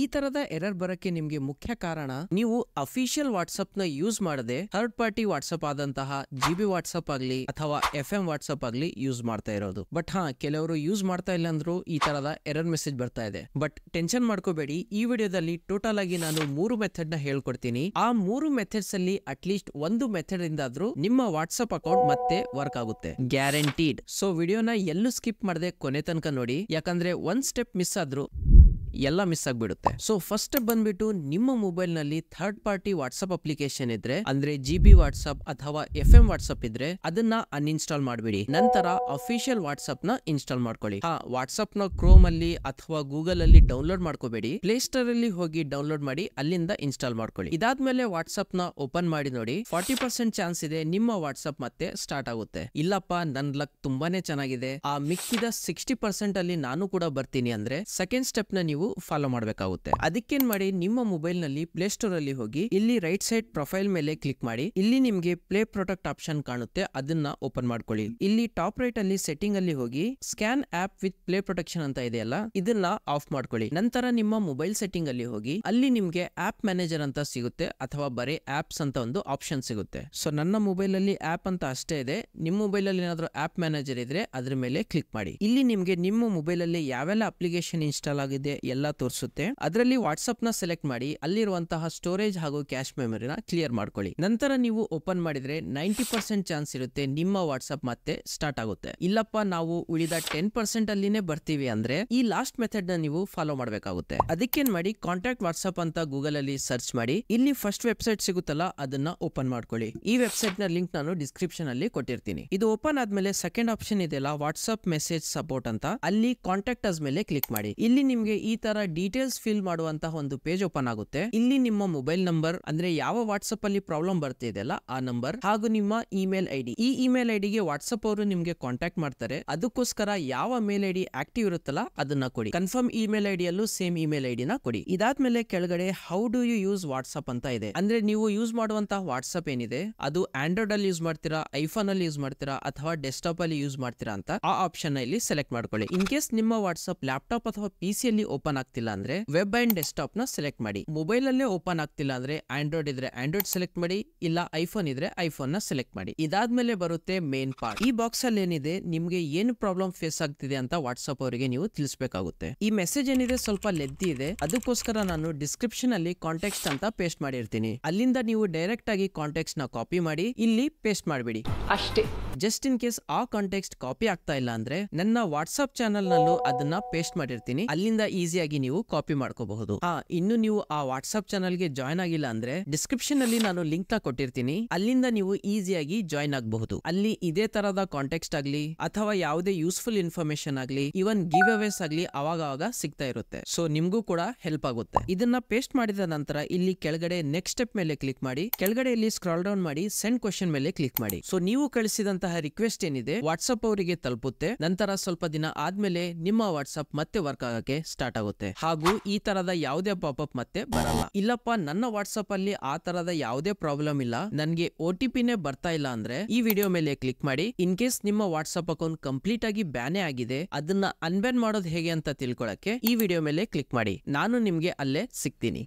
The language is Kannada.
ಈ ತರದ ಎರರ್ ಬರಕ್ಕೆ ನಿಮ್ಗೆ ಮುಖ್ಯ ಕಾರಣ ನೀವು ಅಫಿಷಿಯಲ್ ವಾಟ್ಸ್ಆಪ್ ನ ಯೂಸ್ ಮಾಡದೆ ಥರ್ಡ್ ಪಾರ್ಟಿ ವಾಟ್ಸ್ಆಪ್ ಆದಂತಹ ಜಿ ಬಿ ವಾಟ್ಸ್ಆಪ್ ಆಗಲಿ ಅಥವಾ ಎಫ್ ಎಂ ವಾಟ್ಸ್ಆಪ್ ಆಗಲಿ ಯೂಸ್ ಮಾಡ್ತಾ ಇರೋದು ಬಟ್ ಹಾ ಕೆಲವರು ಯೂಸ್ ಮಾಡ್ತಾ ಇಲ್ಲ ಅಂದ್ರೂ ಈ ತರದ ಎರರ್ ಮೆಸೇಜ್ ಬರ್ತಾ ಇದೆ ಬಟ್ ಟೆನ್ಷನ್ ಮಾಡ್ಕೋಬೇಡಿ ಈ ವಿಡಿಯೋದಲ್ಲಿ ಟೋಟಲ್ ಆಗಿ ನಾನು ಮೂರು ಮೆಥಡ್ ನ ಹೇಳ್ಕೊಡ್ತೀನಿ ಆ ಮೂರು ಮೆಥಡ್ಸ್ ಅಲ್ಲಿ ಅಟ್ಲೀಸ್ಟ್ ಒಂದು ಮೆಥಡ್ ಇಂದಾದ್ರೂ ನಿಮ್ಮ ವಾಟ್ಸ್ಆಪ್ ಅಕೌಂಟ್ ಮತ್ತೆ ವರ್ಕ್ ಆಗುತ್ತೆ ಗ್ಯಾರಂಟೀಡ್ ಸೊ ವಿಡಿಯೋನ ಎಲ್ಲೂ ಸ್ಕಿಪ್ ಮಾಡದೆ ಕೊನೆ ತನಕ ನೋಡಿ ಯಾಕಂದ್ರೆ ಒಂದ್ ಸ್ಟೆಪ್ ಮಿಸ್ ಆದ್ರೂ ಎಲ್ಲ ಮಿಸ್ ಆಗ್ಬಿಡುತ್ತೆ ಸೊ ಫಸ್ಟ್ ಸ್ಟೆಪ್ ಬಂದ್ಬಿಟ್ಟು ನಿಮ್ಮ ಮೊಬೈಲ್ ನಲ್ಲಿ ಥರ್ಡ್ ಪಾರ್ಟಿ ವಾಟ್ಸ್ಆಪ್ ಅಪ್ಲಿಕೇಶನ್ ಇದ್ರೆ ಅಂದ್ರೆ ಜಿ ಬಿ ವಾಟ್ಸ್ಆಪ್ ಅಥವಾ ಎಫ್ ಎಂ ವಾಟ್ಸ್ಆಪ್ ಇದ್ರೆ ಅದನ್ನ ಅನ್ಇನ್ಸ್ಟಾಲ್ ಮಾಡ್ಬಿಡಿ ನಂತರ ಅಫಿಷಿಯಲ್ ವಾಟ್ಸ್ಆಪ್ ನ ಇನ್ಸ್ಟಾಲ್ ಮಾಡ್ಕೊಳ್ಳಿ ಹಾ ವಾಟ್ಸ್ಆಪ್ ನ ಕ್ರೋಮ್ ಅಲ್ಲಿ ಅಥವಾ ಗೂಗಲ್ ಅಲ್ಲಿ ಡೌನ್ಲೋಡ್ ಮಾಡ್ಕೋಬೇಡಿ ಪ್ಲೇಸ್ಟೋರ್ ಅಲ್ಲಿ ಹೋಗಿ ಡೌನ್ಲೋಡ್ ಮಾಡಿ ಅಲ್ಲಿಂದ ಇನ್ಸ್ಟಾಲ್ ಮಾಡ್ಕೊಳ್ಳಿ ಇದಾದ್ಮೇಲೆ ವಾಟ್ಸ್ಆಪ್ ನ ಓಪನ್ ಮಾಡಿ ನೋಡಿ ಫಾರ್ಟಿ ಪರ್ಸೆಂಟ್ ಚಾನ್ಸ್ ಇದೆ ನಿಮ್ಮ ವಾಟ್ಸ್ಆಪ್ ಮತ್ತೆ ಸ್ಟಾರ್ಟ್ ಆಗುತ್ತೆ ಇಲ್ಲಪ್ಪ ನನ್ ಲಕ್ ತುಂಬಾನೇ ಚೆನ್ನಾಗಿದೆ ಆ ಮಿಕ್ಕಿದ ಸಿಕ್ಸ್ಟಿ ಪರ್ಸೆಂಟ್ ಅಲ್ಲಿ ನಾನು ಕೂಡ ಬರ್ತೀನಿ ಅಂದ್ರೆ ಸೆಕೆಂಡ್ ಸ್ಟೆಪ್ ನ ನೀವು ನೀವು ಫಾಲೋ ಮಾಡಬೇಕಾಗುತ್ತೆ ಅದಕ್ಕೇನ್ ಮಾಡಿ ನಿಮ್ಮ ಮೊಬೈಲ್ ನಲ್ಲಿ ಸ್ಟೋರ್ ಅಲ್ಲಿ ಹೋಗಿ ಇಲ್ಲಿ ರೈಟ್ ಸೈಡ್ ಪ್ರೊಫೈಲ್ ಮೇಲೆ ಕ್ಲಿಕ್ ಮಾಡಿ ಇಲ್ಲಿ ನಿಮಗೆ ಪ್ಲೇ ಪ್ರೊಟೆಕ್ಟ್ ಆಪ್ಷನ್ ಕಾಣುತ್ತೆ ಅದನ್ನ ಓಪನ್ ಮಾಡ್ಕೊಳ್ಳಿ ಇಲ್ಲಿ ಟಾಪ್ ರೈಟ್ ಅಲ್ಲಿ ಸೆಟ್ಟಿಂಗ್ ಅಲ್ಲಿ ಹೋಗಿ scan app with play protection ಅಂತ ಇದೆಯಲ್ಲ ಇದನ್ನ ಆಫ್ ಮಾಡ್ಕೊಳ್ಳಿ ನಂತರ ನಿಮ್ಮ ಮೊಬೈಲ್ ಸೆಟ್ಟಿಂಗ್ ಅಲ್ಲಿ ಹೋಗಿ ಅಲ್ಲಿ ನಿಮ್ಗೆ ಆಪ್ ಮ್ಯಾನೇಜರ್ ಅಂತ ಸಿಗುತ್ತೆ ಅಥವಾ ಬರೀ ಆಪ್ಸ್ ಅಂತ ಒಂದು ಆಪ್ಷನ್ ಸಿಗುತ್ತೆ ಸೊ ನನ್ನ ಮೊಬೈಲ್ ಅಲ್ಲಿ ಆಪ್ ಅಂತ ಅಷ್ಟೇ ಇದೆ ನಿಮ್ಮ ಮೊಬೈಲ್ ಅಲ್ಲಿ ಏನಾದ್ರು ಆಪ್ ಮ್ಯಾನೇಜರ್ ಇದ್ರೆ ಅದ್ರ ಮೇಲೆ ಕ್ಲಿಕ್ ಮಾಡಿ ಇಲ್ಲಿ ನಿಮ್ಗೆ ನಿಮ್ಮ ಮೊಬೈಲ್ ಅಲ್ಲಿ ಯಾವೆಲ್ಲ ಅಪ್ಲಿಕೇಶನ್ ಇನ್ಸ್ಟಾಲ್ ಆಗಿದೆ ಎಲ್ಲ ತೋರಿಸುತ್ತೆ ಅದರಲ್ಲಿ ವಾಟ್ಸ್ಆಪ್ ನ ಸೆಲೆಕ್ಟ್ ಮಾಡಿ ಅಲ್ಲಿರುವಂತಹ ಸ್ಟೋರೇಜ್ ಹಾಗೂ ಕ್ಯಾಶ್ ಮೆಮೊರಿನ ಕ್ಲಿಯರ್ ಮಾಡ್ಕೊಳ್ಳಿ ನಂತರ ನೀವು ಓಪನ್ ಮಾಡಿದ್ರೆ ನೈಂಟಿ ಪರ್ಸೆಂಟ್ ಚಾನ್ಸ್ ಇರುತ್ತೆ ನಿಮ್ಮ ವಾಟ್ಸ್ಆಪ್ ಮತ್ತೆ ಸ್ಟಾರ್ಟ್ ಆಗುತ್ತೆ ಇಲ್ಲಪ್ಪ ನಾವು ಉಳಿದ ಟೆನ್ ಪರ್ಸೆಂಟ್ ಅಲ್ಲಿನೇ ಬರ್ತೀವಿ ಅಂದ್ರೆ ಈ ಲಾಸ್ಟ್ ಮೆಥಡ್ ನ ನೀವು ಫಾಲೋ ಮಾಡಬೇಕಾಗುತ್ತೆ ಅದಕ್ಕೇನ್ ಮಾಡಿ ಕಾಂಟ್ಯಾಕ್ಟ್ ವಾಟ್ಸ್ಆಪ್ ಅಂತ ಗೂಗಲ್ ಅಲ್ಲಿ ಸರ್ಚ್ ಮಾಡಿ ಇಲ್ಲಿ ಫಸ್ಟ್ ವೆಬ್ಸೈಟ್ ಸಿಗುತ್ತಲ್ಲ ಅದನ್ನ ಓಪನ್ ಮಾಡ್ಕೊಳ್ಳಿ ಈ ವೆಬ್ಸೈಟ್ ನ ಲಿಂಕ್ ನಾನು ಡಿಸ್ಕ್ರಿಪ್ಷನ್ ಅಲ್ಲಿ ಕೊಟ್ಟಿರ್ತೀನಿ ಇದು ಓಪನ್ ಆದ್ಮೇಲೆ ಸೆಕೆಂಡ್ ಆಪ್ಷನ್ ಇದೆಲ್ಲ ವಾಟ್ಸ್ಆಪ್ ಮೆಸೇಜ್ ಸಪೋರ್ಟ್ ಅಂತ ಅಲ್ಲಿ ಕಾಂಟ್ಯಾಕ್ಟ್ ಮೇಲೆ ಕ್ಲಿಕ್ ಮಾಡಿ ಇಲ್ಲಿ ನಿಮ್ಗೆ ಈ ತರ ಡೀಟೇಲ್ಸ್ ಫಿಲ್ ಮಾಡುವಂತಹ ಒಂದು ಪೇಜ್ ಓಪನ್ ಆಗುತ್ತೆ ಇಲ್ಲಿ ನಿಮ್ಮ ಮೊಬೈಲ್ ನಂಬರ್ ಅಂದ್ರೆ ಯಾವ ವಾಟ್ಸ್ಆಪ್ ಅಲ್ಲಿ ಪ್ರಾಬ್ಲಮ್ ಬರ್ತಿದೆಯಲ್ಲ ಆ ನಂಬರ್ ಹಾಗೂ ನಿಮ್ಮ ಇಮೇಲ್ ಐಡಿ ಈ ಇಮೇಲ್ ಐಡಿಗೆ ವಾಟ್ಸ್ಆಪ್ ಅವರು ನಿಮ್ಗೆ ಕಾಂಟ್ಯಾಕ್ಟ್ ಮಾಡ್ತಾರೆ ಅದಕ್ಕೋಸ್ಕರ ಯಾವ ಮೇಲ್ ಐಡಿ ಆಕ್ಟಿವ್ ಇರುತ್ತಲ್ಲ ಅದನ್ನ ಕೊಡಿ ಕನ್ಫರ್ಮ್ ಇಮೇಲ್ ಐಡಿಯಲ್ಲೂ ಸೇಮ್ ಇಮೇಲ್ ಐಡಿನ ಕೊಡಿ ಇದಾದ್ಮೇಲೆ ಕೆಳಗಡೆ how do you use WhatsApp ಅಂತ ಇದೆ ಅಂದ್ರೆ ನೀವು ಯೂಸ್ ಮಾಡುವಂತಹ ವಾಟ್ಸ್ಆಪ್ ಏನಿದೆ ಅದು ಆಂಡ್ರಾಯ್ಡ್ ಅಲ್ಲಿ ಯೂಸ್ ಮಾಡ್ತೀರಾ ಐಫೋನ್ ಅಲ್ಲಿ ಯೂಸ್ ಮಾಡ್ತೀರಾ ಅಥವಾ ಡೆಸ್ಕ್ಟಾಪ್ ಅಲ್ಲಿ ಯೂಸ್ ಮಾಡ್ತೀರಾ ಅಂತ ಆ ಆಪ್ಷನ್ ಇಲ್ಲಿ ಸೆಲೆಕ್ಟ್ ಮಾಡ್ಕೊಳ್ಳಿ ಇನ್ ಕೇಸ್ ನಿಮ್ಮ ವಾಟ್ಸ್ಆಪ್ ಲ್ಯಾಪ್ಟಾಪ್ ಅಥವಾ ಪಿಸಿಯಲ್ಲಿ ಓಪನ್ ಓಪನ್ ಆಗ್ತಿಲ್ಲ ಅಂದ್ರೆ ವೆಬ್ ಅಂಡ್ ಡೆಸ್ಕ್ಟಾಪ್ ನ ಸೆಲೆಕ್ಟ್ ಮಾಡಿ ಮೊಬೈಲ್ ಅಲ್ಲೇ ಓಪನ್ ಆಗ್ತಿಲ್ಲ ಅಂದ್ರೆ ಆಂಡ್ರಾಯ್ಡ್ ಇದ್ರೆ ಆಂಡ್ರಾಯ್ಡ್ ಸೆಲೆಕ್ಟ್ ಮಾಡಿ ಇಲ್ಲ ಐಫೋನ್ ಇದ್ರೆ ಐಫೋನ್ ನ ಸೆಲೆಕ್ಟ್ ಮಾಡಿ ಇದಾದ್ಮೇಲೆ ಬರುತ್ತೆ ಮೇನ್ ಪಾರ್ಟ್ ಈ ಬಾಕ್ಸ್ ಅಲ್ಲಿ ಏನಿದೆ ನಿಮ್ಗೆ ಏನು ಪ್ರಾಬ್ಲಮ್ ಫೇಸ್ ಆಗ್ತಿದೆ ಅಂತ ವಾಟ್ಸ್ಆಪ್ ಅವರಿಗೆ ನೀವು ತಿಳಿಸಬೇಕಾಗುತ್ತೆ ಈ ಮೆಸೇಜ್ ಏನಿದೆ ಸ್ವಲ್ಪ ಲೆದ್ದಿ ಇದೆ ಅದಕ್ಕೋಸ್ಕರ ನಾನು ಡಿಸ್ಕ್ರಿಪ್ಷನ್ ಅಲ್ಲಿ ಕಾಂಟ್ಯಾಕ್ಟ್ ಅಂತ ಪೇಸ್ಟ್ ಮಾಡಿರ್ತೀನಿ ಅಲ್ಲಿಂದ ನೀವು ಡೈರೆಕ್ಟ್ ಆಗಿ ಕಾಂಟ್ಯಾಕ್ಟ್ ನ ಕಾಪಿ ಮಾಡಿ ಇಲ್ಲಿ ಪೇಸ್ಟ್ ಮಾಡ್ಬಿಡಿ ಅಷ್ಟೇ ಜಸ್ಟ್ ಇನ್ ಕೇಸ್ ಆ ಕಾಂಟ್ಯಾಕ್ಟ್ ಕಾಪಿ ಆಗ್ತಾ ಇಲ್ಲ ಅಂದ್ರೆ ನನ್ನ ವಾಟ್ಸ್ಆಪ್ ಚಾನಲ್ ನಲ್ಲೂ ಅದನ್ನ ಪೇಸ್ಟ್ ಮಾಡಿರ್ತೀನಿ ಅಲ್ಲಿಂದ ಈಸಿ ಈಸಿಯಾಗಿ ನೀವು ಕಾಪಿ ಮಾಡ್ಕೋಬಹುದು ಹಾ ಇನ್ನು ನೀವು ಆ ವಾಟ್ಸ್ಆಪ್ ಚಾನಲ್ ಗೆ ಜಾಯ್ನ್ ಆಗಿಲ್ಲ ಅಂದ್ರೆ ಡಿಸ್ಕ್ರಿಪ್ಷನ್ ಅಲ್ಲಿ ನಾನು ಲಿಂಕ್ ನ ಕೊಟ್ಟಿರ್ತೀನಿ ಅಲ್ಲಿಂದ ನೀವು ಈಸಿಯಾಗಿ ಜಾಯ್ನ್ ಆಗಬಹುದು ಅಲ್ಲಿ ಇದೇ ತರದ ಕಾಂಟೆಕ್ಸ್ಟ್ ಆಗ್ಲಿ ಅಥವಾ ಯಾವುದೇ ಯೂಸ್ಫುಲ್ ಇನ್ಫಾರ್ಮೇಶನ್ ಆಗ್ಲಿ ಇವನ್ ಗಿವ್ ಅವೇಸ್ ಆಗಲಿ ಅವಾಗ ಅವಾಗ ಸಿಗ್ತಾ ಇರುತ್ತೆ ಸೊ ನಿಮ್ಗೂ ಕೂಡ ಹೆಲ್ಪ್ ಆಗುತ್ತೆ ಇದನ್ನ ಪೇಸ್ಟ್ ಮಾಡಿದ ನಂತರ ಇಲ್ಲಿ ಕೆಳಗಡೆ ನೆಕ್ಸ್ಟ್ ಸ್ಟೆಪ್ ಮೇಲೆ ಕ್ಲಿಕ್ ಮಾಡಿ ಕೆಳಗಡೆ ಇಲ್ಲಿ ಸ್ಕ್ರಾಲ್ ಡೌನ್ ಮಾಡಿ ಸೆಂಡ್ ಕ್ವಶನ್ ಮೇಲೆ ಕ್ಲಿಕ್ ಮಾಡಿ ಸೊ ನೀವು ಕಳಿಸಿದಂತಹ ರಿಕ್ವೆಸ್ಟ್ ಏನಿದೆ ವಾಟ್ಸ್ಆಪ್ ಅವರಿಗೆ ತಲುಪುತ್ತೆ ನಂತರ ಸ್ವಲ್ಪ ದಿನ ಆದ್ಮೇಲೆ ನಿಮ್ಮ ವಾಟ್ಸ್ಆಪ್ ಮತ್ತೆ ವರ್ಕ್ ಆಗಕ್ಕೆ ಸ್ಟಾರ್ಟ್ ಆಗುತ್ತೆ ಆಗುತ್ತೆ ಹಾಗೂ ಈ ತರದ ಯಾವುದೇ ಪಾಪಪ್ ಮತ್ತೆ ಬರಲ್ಲ ಇಲ್ಲಪ್ಪ ನನ್ನ ವಾಟ್ಸ್ಆಪ್ ಅಲ್ಲಿ ಆ ತರದ ಯಾವುದೇ ಪ್ರಾಬ್ಲಮ್ ಇಲ್ಲ ನನ್ಗೆ ಒ ಟಿ ಪಿನೇ ಬರ್ತಾ ಇಲ್ಲ ಅಂದ್ರೆ ಈ ವಿಡಿಯೋ ಮೇಲೆ ಕ್ಲಿಕ್ ಮಾಡಿ ಇನ್ ಕೇಸ್ ನಿಮ್ಮ ವಾಟ್ಸ್ಆಪ್ ಅಕೌಂಟ್ ಕಂಪ್ಲೀಟ್ ಆಗಿ ಬ್ಯಾನೆ ಆಗಿದೆ ಅದನ್ನ ಅನ್ಬ್ಯಾನ್ ಮಾಡೋದು ಹೇಗೆ ಅಂತ ತಿಳ್ಕೊಳಕ್ಕೆ ಈ ವಿಡಿಯೋ ಮೇಲೆ ಕ್ಲಿಕ್ ಮಾಡಿ ನಾನು ನಿಮ್ಗೆ ಅಲ್ಲೇ ಸಿಗ್ತೀನಿ